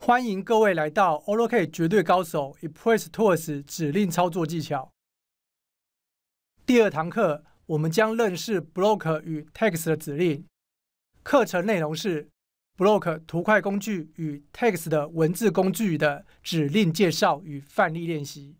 欢迎各位来到 All OK 绝对高手 Express Tools 指令操作技巧第二堂课，我们将认识 Block 与 Text 的指令。课程内容是 Block 图块工具与 Text 的文字工具的指令介绍与范例练习。